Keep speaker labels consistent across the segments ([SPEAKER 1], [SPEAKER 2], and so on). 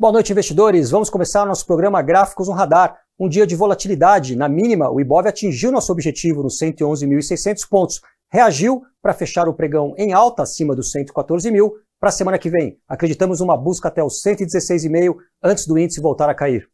[SPEAKER 1] Boa noite, investidores. Vamos começar nosso programa Gráficos no Radar. Um dia de volatilidade. Na mínima, o Ibov atingiu nosso objetivo nos 111.600 pontos. Reagiu para fechar o pregão em alta, acima dos 114 mil. Para a semana que vem, acreditamos uma busca até os 116,5 antes do índice voltar a cair.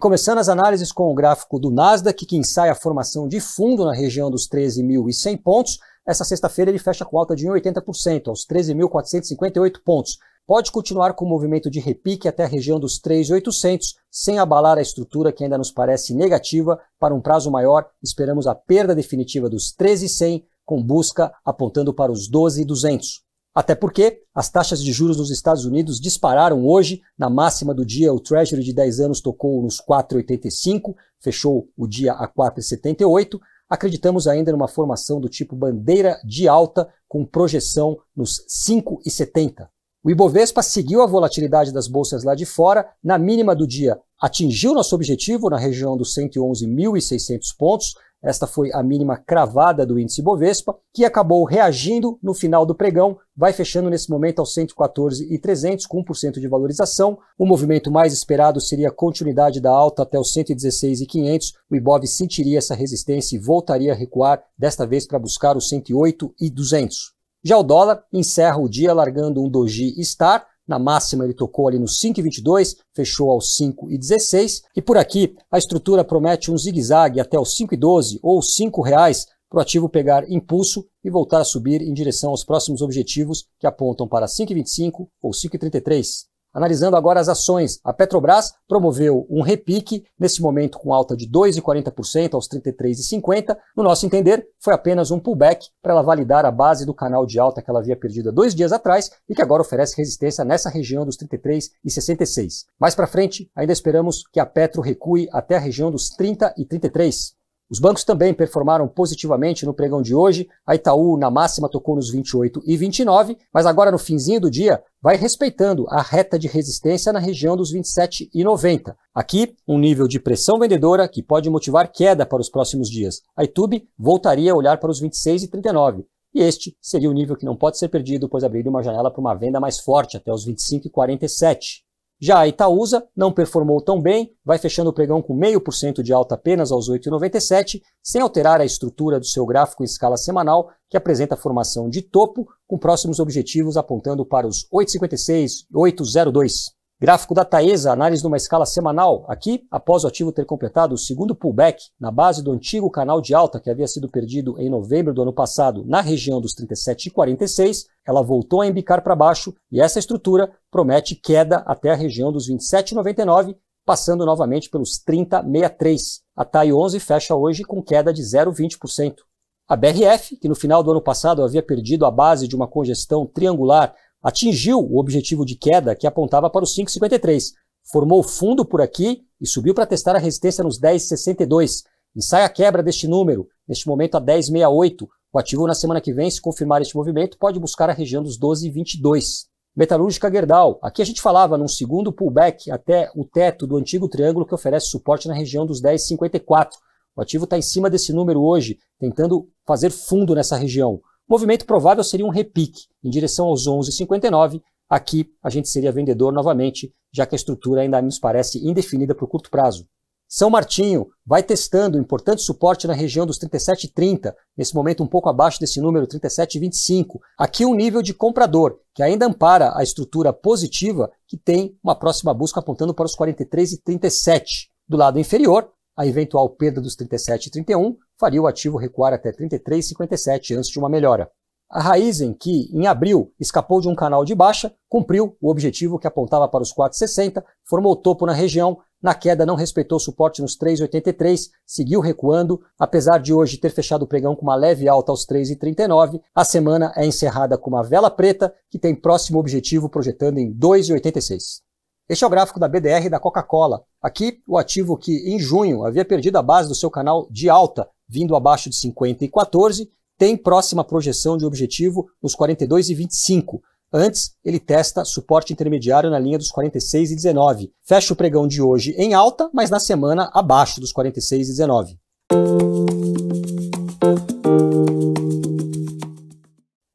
[SPEAKER 1] começando as análises com o gráfico do Nasdaq, que ensaia a formação de fundo na região dos 13.100 pontos. Essa sexta-feira ele fecha com alta de 1,80%, aos 13.458 pontos. Pode continuar com o movimento de repique até a região dos 3,800, sem abalar a estrutura que ainda nos parece negativa. Para um prazo maior, esperamos a perda definitiva dos 13,100, com busca apontando para os 12,200. Até porque as taxas de juros nos Estados Unidos dispararam hoje. Na máxima do dia, o Treasury de 10 anos tocou nos 4,85, fechou o dia a 4,78. Acreditamos ainda numa formação do tipo bandeira de alta, com projeção nos 5,70. O Ibovespa seguiu a volatilidade das bolsas lá de fora. Na mínima do dia, atingiu nosso objetivo na região dos 111.600 pontos, esta foi a mínima cravada do índice Bovespa, que acabou reagindo no final do pregão, vai fechando nesse momento aos 114,300 com 1% de valorização. O movimento mais esperado seria a continuidade da alta até os 116,500. O Ibov sentiria essa resistência e voltaria a recuar, desta vez para buscar os 108,200. Já o dólar encerra o dia largando um doji star na máxima ele tocou ali no 5,22, fechou aos 5,16 e por aqui a estrutura promete um zigue-zague até os 5,12 ou R$ 5,00 para o ativo pegar impulso e voltar a subir em direção aos próximos objetivos que apontam para 5,25 ou 5,33. Analisando agora as ações, a Petrobras promoveu um repique, nesse momento com alta de 2,40% aos 33,50. No nosso entender, foi apenas um pullback para ela validar a base do canal de alta que ela havia perdido dois dias atrás e que agora oferece resistência nessa região dos 33,66. Mais para frente, ainda esperamos que a Petro recue até a região dos 30 e 33. Os bancos também performaram positivamente no pregão de hoje. A Itaú, na máxima, tocou nos 28 e 29, mas agora no finzinho do dia vai respeitando a reta de resistência na região dos 27 e 90. Aqui, um nível de pressão vendedora que pode motivar queda para os próximos dias. A Itube voltaria a olhar para os 26 e 39. E este seria o nível que não pode ser perdido, pois abriria uma janela para uma venda mais forte até os 25 e 47. Já a Itaúsa não performou tão bem, vai fechando o pregão com 0,5% de alta apenas aos 8,97, sem alterar a estrutura do seu gráfico em escala semanal, que apresenta a formação de topo, com próximos objetivos apontando para os 8,56 e 8,02. Gráfico da Taesa, análise numa escala semanal. Aqui, após o ativo ter completado o segundo pullback na base do antigo canal de alta que havia sido perdido em novembro do ano passado na região dos 37,46, ela voltou a embicar para baixo e essa estrutura promete queda até a região dos 27,99, passando novamente pelos 30,63. A TAI 11 fecha hoje com queda de 0,20%. A BRF, que no final do ano passado havia perdido a base de uma congestão triangular atingiu o objetivo de queda que apontava para os 5,53. Formou fundo por aqui e subiu para testar a resistência nos 10,62. Sai a quebra deste número, neste momento a 10,68. O ativo na semana que vem, se confirmar este movimento, pode buscar a região dos 12,22. Metalúrgica Gerdau. Aqui a gente falava num segundo pullback até o teto do antigo triângulo que oferece suporte na região dos 10,54. O ativo está em cima desse número hoje, tentando fazer fundo nessa região movimento provável seria um repique em direção aos 11,59. Aqui a gente seria vendedor novamente, já que a estrutura ainda nos parece indefinida para o curto prazo. São Martinho vai testando importante suporte na região dos 37,30, nesse momento um pouco abaixo desse número, 37,25. Aqui um nível de comprador, que ainda ampara a estrutura positiva, que tem uma próxima busca apontando para os 43,37. Do lado inferior, a eventual perda dos 37,31, faria o ativo recuar até 33,57 antes de uma melhora. A Raizen, que em abril escapou de um canal de baixa, cumpriu o objetivo que apontava para os 4,60, formou topo na região, na queda não respeitou suporte nos 3,83, seguiu recuando, apesar de hoje ter fechado o pregão com uma leve alta aos 3,39, a semana é encerrada com uma vela preta que tem próximo objetivo projetando em 2,86. Este é o gráfico da BDR da Coca-Cola. Aqui, o ativo que em junho havia perdido a base do seu canal de alta vindo abaixo de 50 e 14, tem próxima projeção de objetivo nos 42 e 25. Antes, ele testa suporte intermediário na linha dos 46 e 19. Fecha o pregão de hoje em alta, mas na semana abaixo dos 46 e 19.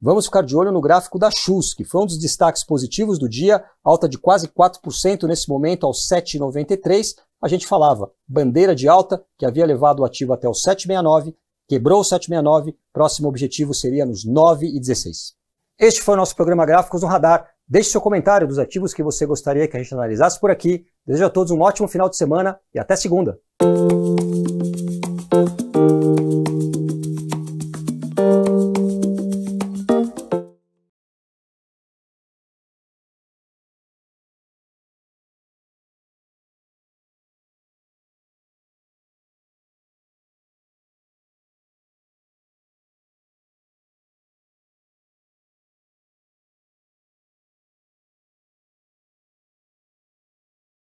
[SPEAKER 1] Vamos ficar de olho no gráfico da Chus, que foi um dos destaques positivos do dia, alta de quase 4% nesse momento aos 7,93. A gente falava bandeira de alta, que havia levado o ativo até os 7,69, quebrou o 7,69, próximo objetivo seria nos 9,16. Este foi o nosso programa Gráficos no Radar. Deixe seu comentário dos ativos que você gostaria que a gente analisasse por aqui. Desejo a todos um ótimo final de semana e até segunda.